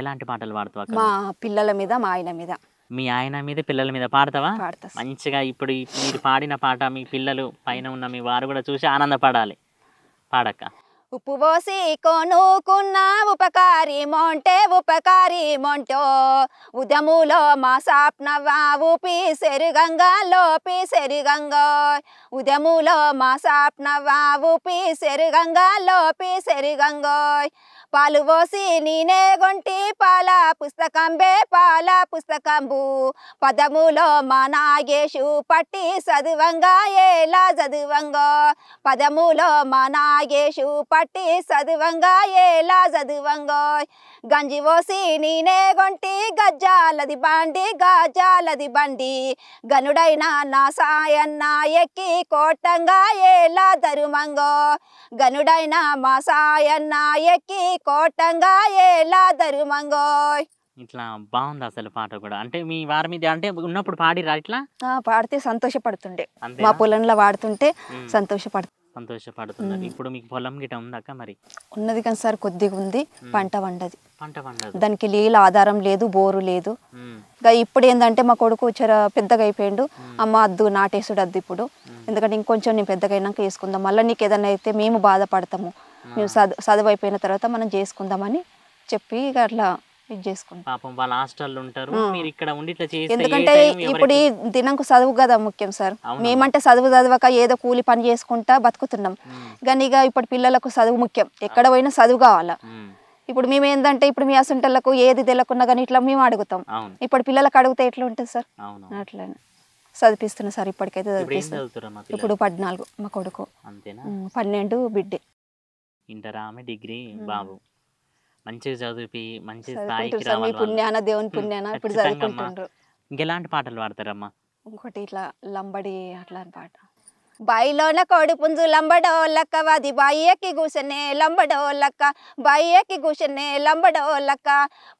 ఎలాంటి పాటలు పాడతావు మా పిల్లల మీద మా ఆయన మీద మీ ఆయన మీద పిల్లల మీద పాడతావా మంచిగా ఇప్పుడు మీరు పాడిన పాట మీ పిల్లలు పైన ఉన్న మీ వారు కూడా చూసి ఆనందపడాలి పాడక్క ఉప్పు పోసి కొనుక్కున్న ఉపకారి మొంటే ఉపకారి మొంటో ఉదములో మా సాప్నవావు ఊపి సెరుగంగా లోపి సెరుగంగో ఉదములో మా సాప్నవావు ఊపి సెరుగంగా లోపి గంగోయ్ పాలు పోసి నేనే గొంటి పాల పుస్తకంబే పాల పుస్తకంబు పదములో మా నాగేషు పట్టి సదువంగా ఎలా చదువంగో పదములో మా నాగేషు పట్టి సదువంగా ఎలా చదువంగో గంజి పోసి నేనే గొంటి గజ్జాలది బండి గాజాలది బండి గనుడైన నా సాయన్న ఎక్కి కోటంగా ఎలా తరుమంగో గనుడైన మా సాయన్న ఎక్కి కోటంగా ఎలా ధర్మంగోయ్ ఇట్లా బాగుంది అసలు పాట కూడా అంటే మీ వారి మీద అంటే ఉన్నప్పుడు రా ఇట్లా పాడితే సంతోషపడుతుండే మా పొలంలో వాడుతుంటే సంతోషపడుతుంది సంతోషపడుతున్నారు ఇప్పుడు మీకు పొలం గిట మరి ఉన్నది కానీ సార్ కొద్దిగా ఉంది పంట వండది పంట వండదు దానికి నీళ్ళ ఆధారం లేదు బోరు లేదు ఇప్పుడు ఏంటంటే మా కొడుకు చర పెద్దగా అయిపోయిండు అమ్మ అద్దు నాటేసుడు అద్దు ఇప్పుడు ఎందుకంటే ఇంకొంచెం నేను పెద్దగా అయినాక వేసుకుందాం మళ్ళీ నీకు ఏదైనా అయితే మేము బాధపడతాము మేము చదువు చదువు అయిపోయిన తర్వాత మనం చేసుకుందామని చెప్పి ఇక అట్లా ఇది చేసుకుంటాం ఉంటారు ఎందుకంటే ఇప్పుడు ఈ దినంకు చదువు కదా ముఖ్యం సార్ మేమంటే చదువు చదవక ఏదో కూలి పని చేసుకుంటా బతుకుతున్నాం కానీ ఇక ఇప్పుడు పిల్లలకు చదువు ముఖ్యం ఎక్కడ పోయినా చదువు కావాలా ఇప్పుడు మేము ఏంటంటే ఇప్పుడు మీ అసంటలకు ఏది తెలకున్నా కానీ ఇట్లా మేము అడుగుతాం ఇప్పుడు పిల్లలకు అడిగితే ఎట్లా ఉంటుంది సార్ అట్లా చదివిస్తున్నా సార్ ఇప్పటికైతే చదివిస్తున్నా ఇప్పుడు పద్నాలుగు మా కొడుకు పన్నెండు బిడ్డే ఇంటర్ ఆమె డిగ్రీ బాబు మంచిగా చదివి మంచి స్థాయికి రావాలి పుణ్యాన దేవుని పుణ్యాన ఇప్పుడు చదువుకుంటుండ్రు ఇంకెలాంటి పాటలు పాడతారమ్మా ఇంకోటి ఇట్లా లంబడి అట్లా పాట బాయిలోన కోడి పుంజు లంబడో లక్క వాది బాయ్యకి గుసనే లంబడో లక్క బాయ్యకి గుసనే లంబడో లక్క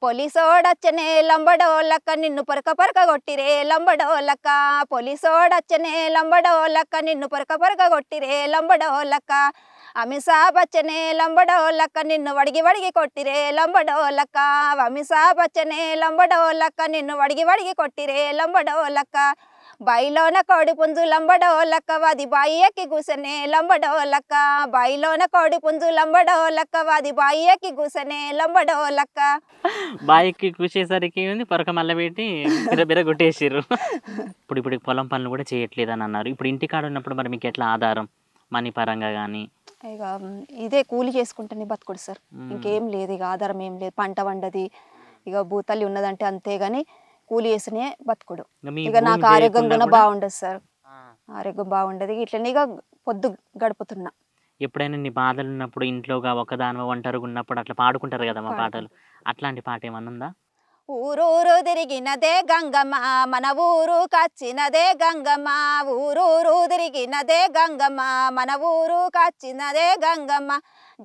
పోలీసోడచ్చనే లంబడో లక్క నిన్ను పొరక పొరక కొట్టిరే లంబడో లక్క పోలీసోడచ్చనే లంబడో లక్క నిన్ను పొరక పొరక కొట్టిరే లంబడో లక్క ಅಮಿಷಾ ಬಚ್ಚನೆ లంబడోలక్క నిన్ను వడిగి వడిగి కొట్టిరే లంబడోలక్క ಅಮಿಷಾ ಬಚ್ಚನೆ లంబడోలక్క నిన్ను వడిగి వడిగి కొట్టిరే లంబడోలక్క బాయిలోన కోడి పుంజు లంబడోలక్క వాది బాయి ఎక్కి గుసనే లంబడోలక్క బాయిలోన కోడి పుంజు లంబడోలక్క వాది బాయి ఎక్కి గుసనే లంబడోలక్క బాయికి కూసేసరికి ఉంది బిర బిర కొట్టేసారు ఇప్పుడు ఇప్పుడు పొలం పనులు కూడా చేయట్లేదు అని అన్నారు ఇప్పుడు ఇంటికాడ ఉన్నప్పుడు మరి మీకు ఎట్లా ఆధారం మనీ పరంగా కానీ ఇక ఇదే కూలి చేసుకుంటేనే బతుకుడు సార్ ఇంకేం లేదు ఇక ఆధారం ఏం లేదు పంట వండది ఇక భూతల్లి ఉన్నదంటే అంతే గాని కూలి చేసినే బతుకుడు ఇక నాకు ఆరోగ్యం కూడా బాగుండదు సార్ ఆరోగ్యం బాగుండదు ఇట్లనే ఇక పొద్దు గడుపుతున్నా ఎప్పుడైనా నీ బాధలు ఉన్నప్పుడు ఇంట్లో ఒకదాని ఒంటరిగా ఉన్నప్పుడు అట్లా పాడుకుంటారు కదా మా పాటలు అట్లాంటి పాట ఏమన్నా ఉందా ఊరూరు తిరిగినదే గంగమ్మ మన ఊరు కచ్చినదే గంగమ్మ ఊరూరు తిరిగినదే గంగమ్మ మన ఊరు కచ్చినదే గంగమ్మ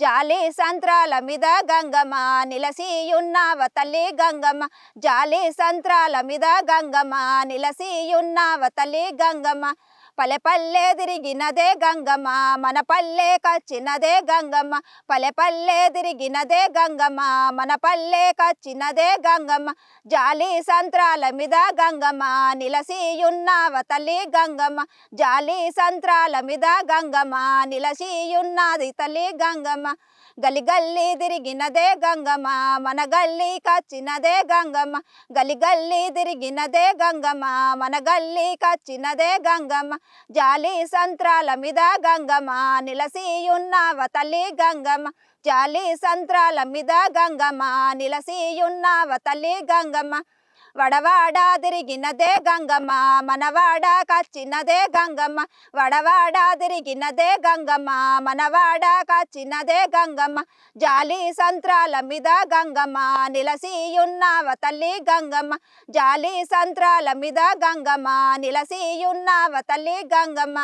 జాలి సంత్రాల మీద గంగమ్మ నిలసియున్నావ తల్లి గంగమ్మ జాలి సంత్రాల మీద గంగమ్మ నిలసియున్నావ తల్లి గంగమ్మ పల్లె పల్లె తిరిగినదే గంగమ్మ మన పల్లె కచ్చినదే గంగమ్మ పల్లె పల్లె తిరిగినదే గంగమ్మ మన పల్లె కచ్చినదే గంగమ్మ జాలి సంత్రాల మీద గంగమ్మ నిలసియున్నావ తల్లి గంగమ్మ జాలి సంత్రాల మీద గంగమ్మ నిలసియున్నది తల్లి గంగమ్మ గలి గల్లి తిరిగినదే గంగమ్మ మన గల్లి కచ్చినదే గంగమ్మ గలి గల్లి తిరిగినదే గంగమ్మ మన గల్లి కచ్చినదే గంగమ్మ జాలి సంత్రాల మీద గంగమ్మ నిలసియున్నావ తల్లి గంగమ్మ జాలి సంత్రాల మీద గంగమ్మ నిలసియున్నావ తల్లి గంగమ్మ వడవాడ తిరిగినదే గంగమ్మ మనవాడ కచ్చినదే గంగమ్మ వడవాడ తిరిగినదే గంగమ్మ మనవాడ కచ్చినదే గంగమ్మ జాలి సంత్రాల మీద గంగమ్మ నిలసియున్నావ తల్లి గంగమ్మ జాలి సంత్రాల మీద గంగమ్మ నిలసియున్నావ తల్లి గంగమ్మ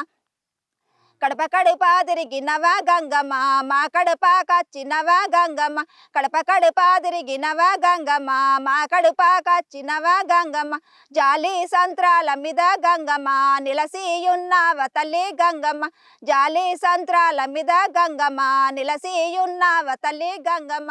కడప కడప తిరిగినవా గంగమ్మ మా కడప కచ్చినవా గంగమ్మ కడప కడప తిరిగినవా గంగమ్మ మా కడప కచ్చినవా గంగమ్మ జాలి సంత్రాల మీద గంగమ్మ నిలసియున్నావ తల్లి గంగమ్మ జాలి సంత్రాల మీద గంగమ్మ నిలసి నిలసియున్నావ తల్లి గంగమ్మ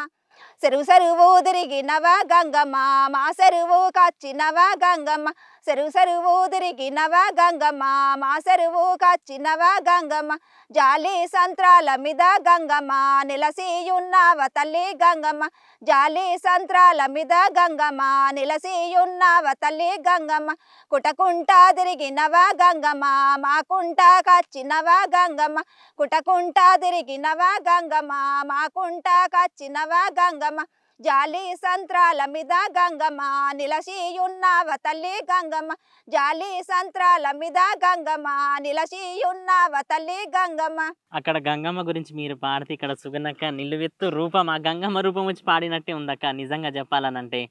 సెరువు చెరువు తిరిగినవా గంగమ్మ మా చెరువు కచ్చినవా గంగమ్మ సెరువు సరువు తిరిగినవా గంగమ్మ మా సరువు కాచినవా గంగమ్మ జాలి సంత్రాల మీద గంగమ్మ నిలసియున్నావ తల్లి గంగమ్మ జాలి సంత్రాల మీద గంగమ్మ నిలసియున్నావ తల్లి గంగమ్మ కుటకుంట తిరిగినవా గంగమ్మ మా కుంట కాచినవా గంగమ్మ కుటకుంట తిరిగినవా గంగమ్మ మా కుంట కాచినవా గంగమ్మ జాలి సంత్రాల మీద గంగమ్మ నిలసియున్నావ తల్లి గంగమ్మ జాలి సంత్రాల మీద గంగమ్మ నిలసియున్నావ తల్లి గంగమ్మ అక్కడ గంగమ్మ గురించి మీరు పాడితే ఇక్కడ సుగనక్క నిలువెత్తు రూపం ఆ గంగమ్మ రూపం వచ్చి పాడినట్టే ఉందక్క నిజంగా చెప్పాలనంటే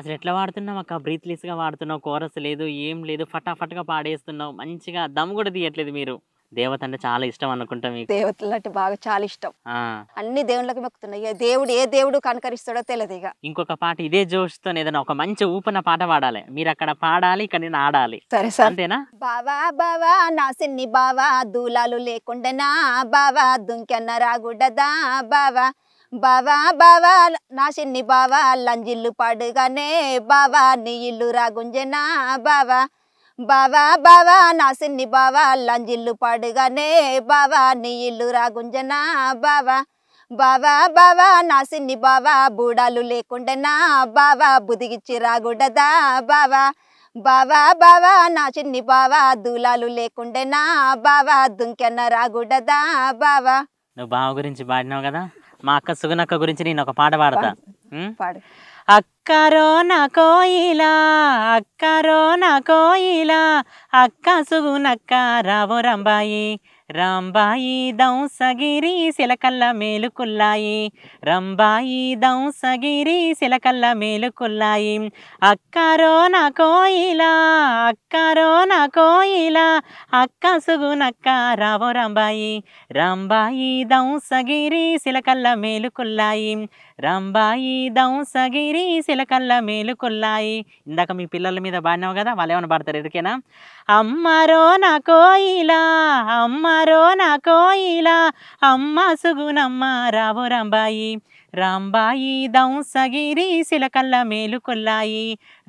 అసలు ఎట్లా వాడుతున్నావు అక్క బ్రీత్లెస్గా వాడుతున్నావు కోరస్ లేదు ఏం లేదు ఫటాఫట్గా పాడేస్తున్నావు మంచిగా దమ్ కూడా తీయట్లేదు మీరు దేవత అంటే చాలా ఇష్టం అనుకుంటా మీకు దేవతలు అంటే బాగా చాలా ఇష్టం అన్ని దేవుళ్ళకి మొక్కుతున్నాయి దేవుడు ఏ దేవుడు కనకరిస్తాడో తెలియదు ఇక ఇంకొక పాట ఇదే జోష్తో ఏదైనా ఒక మంచి ఊపిన పాట పాడాలి మీరు అక్కడ పాడాలి ఇక్కడ నేను ఆడాలి సరే సార్ అంతేనా బావా బావా నా సిన్ని బావా దూలాలు నా బావా దుంకెన్న రాగుడదా బావా బావా బావా నా సిన్ని బావా లంజిల్లు పాడుగానే బావా నీ ఇల్లు రాగుంజనా బావా బావా బావా నా సిన్ని బావా లంజిల్లు పాడుగానే బావా నీ ఇల్లు రాగుంజనా బావా బావా బావా నా సిన్ని బావా బూడాలు లేకుండెనా బావా బుదిగిచ్చి రాగుండదా బావా బావా బావా నా చిన్ని బావా దూలాలు లేకుండెనా బావా దుంకెన్న రాగుండదా బావా నువ్వు బావ గురించి పాడినావు కదా మా అక్క సుగనక్క గురించి నేను ఒక పాట పాడతా పాడు అక్కరో నా కోయిలా అక్కరో నా కోయిలా అక్క సుగునక్క రావు రంబాయి రంబాయి దంసగిరి శిలకల్ల మేలుకుల్లాయి రంబాయి దంసగిరి శిలకల్ల మేలుకుల్లాయి అక్కరో నా కోయిలా అక్కరో నా కోయిలా అక్క సుగునక్క రావో రంబాయి రంబాయి దంసగిరి శిలకల్ల మేలుకుల్లాయి రంబాయి దంసగిరి శిలకల్ల మేలుకుల్లాయి ఇందాక మీ పిల్లల మీద బాడినావు కదా వాళ్ళు ఏమైనా పడతారు ఎడికేనా అమ్మరో నా కోయిలా అమ్మ రారో నాకో ఇలా అమ్మ సుగునమ్మ రావు రంబాయి రంబాయి దంసగిరి శిలకల్ల మేలుకొల్లాయి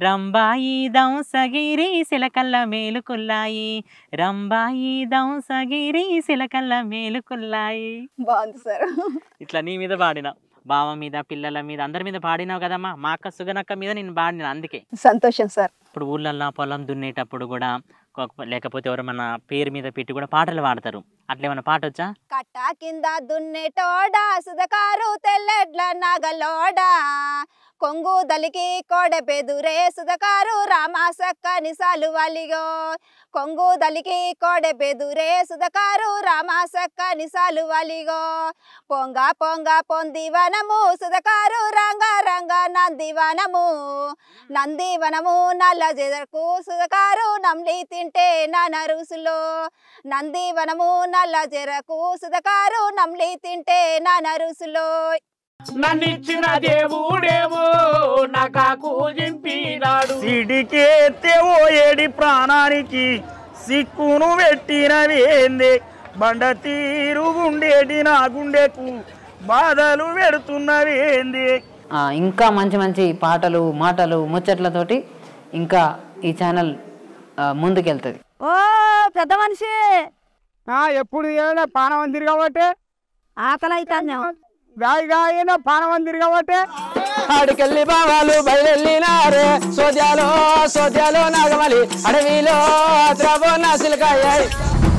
రంబాయి దంసగిరి శిలకల్ల మేలుకొల్లాయి రంబాయి దంసగిరి శిలకల్ల మేలుకొల్లాయి బాగుంది సార్ ఇట్లా నీ మీద పాడిన బావ మీద పిల్లల మీద అందరి మీద పాడినావు కదమ్మా మా అక్క సుగనక్క మీద నేను పాడిన అందుకే సంతోషం సార్ ఇప్పుడు ఊళ్ళల్లో పొలం దున్నేటప్పుడు కూడా లేకపోతే ఎవరు మన పేరు మీద పెట్టి కూడా పాటలు పాడతారు అట్లేమన్నా పాట వచ్చా కట్ట కింద దున్నేటోడా సుధకారు తెల్లెడ్ల నాగలోడా కొంగు దలికి బెదురే సుధకారు రామాసక్క నిసాలు వలిగో కొంగు దలికి బెదురే సుధకారు రామాసక్క నిసాలు వలిగో పొంగ పొంగ పొందివనము సుధకారు రంగ రంగ నందివనము నందివనము నల్ల జెదకు సుధకారు నమ్లి తింటే నా నరుసులో నందివనము నల్ల జెరకు సుధకారు నమ్లి తింటే నా నరుసులో నన్నిచ్చిన దేవుడేమో నాకు జింపినాడు సిడికేతే ఓ ఏడి ప్రాణానికి సిక్కును పెట్టినవేంది బండ తీరు గుండేటి నా గుండెకు బాధలు పెడుతున్నవేంది ఇంకా మంచి మంచి పాటలు మాటలు ముచ్చట్లతోటి ఇంకా ఈ ఛానల్ ముందుకెళ్తుంది ఓ పెద్ద మనిషి ఎప్పుడు ఏమైనా పానం అందిరు కాబట్టి ఆకలి అయితే గాయగాయన పానం కాబట్టి అడికెళ్ళి బావాలు బయలెళ్ళినారే సోద్యాలో సోద్యాలో నాగమలి అడవిలో నాసిలు నాసిలకాయ